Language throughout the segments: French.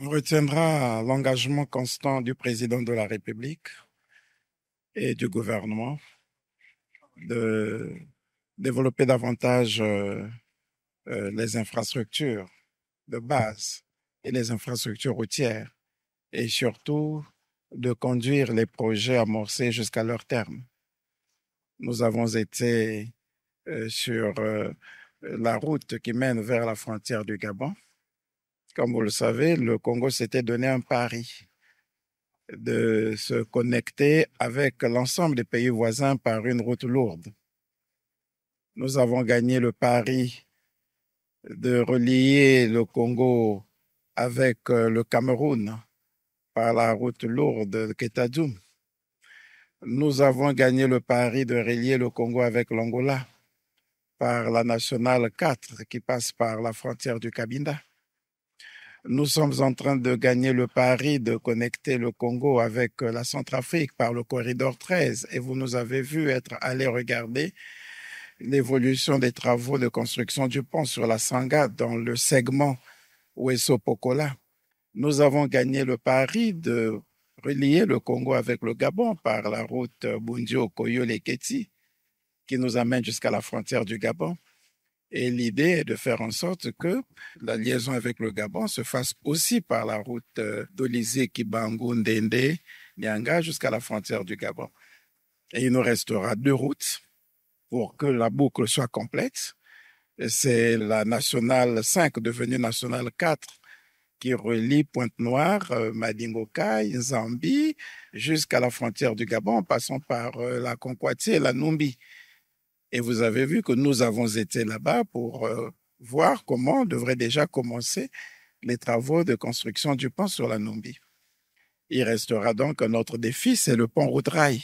On retiendra l'engagement constant du président de la République et du gouvernement de développer davantage euh, euh, les infrastructures de base et les infrastructures routières et surtout de conduire les projets amorcés jusqu'à leur terme. Nous avons été euh, sur la route qui mène vers la frontière du Gabon. Comme vous le savez, le Congo s'était donné un pari de se connecter avec l'ensemble des pays voisins par une route lourde. Nous avons gagné le pari de relier le Congo avec euh, le Cameroun par la route lourde de Ketadoum. Nous avons gagné le pari de relier le Congo avec l'Angola par la nationale 4 qui passe par la frontière du Cabinda. Nous sommes en train de gagner le pari de connecter le Congo avec euh, la Centrafrique par le corridor 13 et vous nous avez vu être allés regarder l'évolution des travaux de construction du pont sur la Sangha dans le segment Ouesso-Pokola. Nous avons gagné le pari de relier le Congo avec le Gabon par la route Bundio-Koyo-Leketi qui nous amène jusqu'à la frontière du Gabon. Et l'idée est de faire en sorte que la liaison avec le Gabon se fasse aussi par la route euh, d'Olysée, Kibango, Ndende, Nyanga jusqu'à la frontière du Gabon. Et il nous restera deux routes pour que la boucle soit complète. C'est la nationale 5 devenue nationale 4 qui relie Pointe-Noire, euh, Madingoka, Zambie jusqu'à la frontière du Gabon en passant par euh, la Conquati et la Numbi. Et vous avez vu que nous avons été là-bas pour euh, voir comment on devrait déjà commencer les travaux de construction du pont sur la Numbi. Il restera donc un autre défi, c'est le pont Routrail,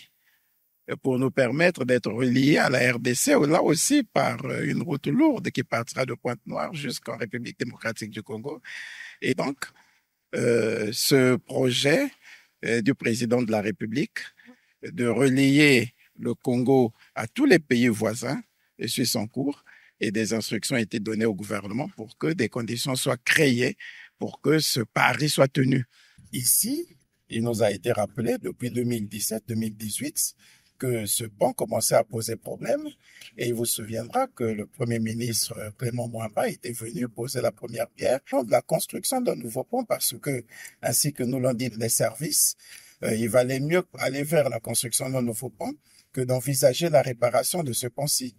euh, pour nous permettre d'être reliés à la RDC, là aussi par euh, une route lourde qui partira de Pointe-Noire jusqu'en République démocratique du Congo. Et donc, ce projet du président de la République de relier le Congo à tous les pays voisins et suit son cours et des instructions ont été données au gouvernement pour que des conditions soient créées pour que ce pari soit tenu. Ici, il nous a été rappelé depuis 2017-2018 que ce pont commençait à poser problème. Et il vous souviendra que le Premier ministre Clément Moimba était venu poser la première pierre de la construction d'un nouveau pont parce que, ainsi que nous l'ont dit les services, euh, il valait mieux aller vers la construction d'un nouveau pont que d'envisager la réparation de ce pont-ci.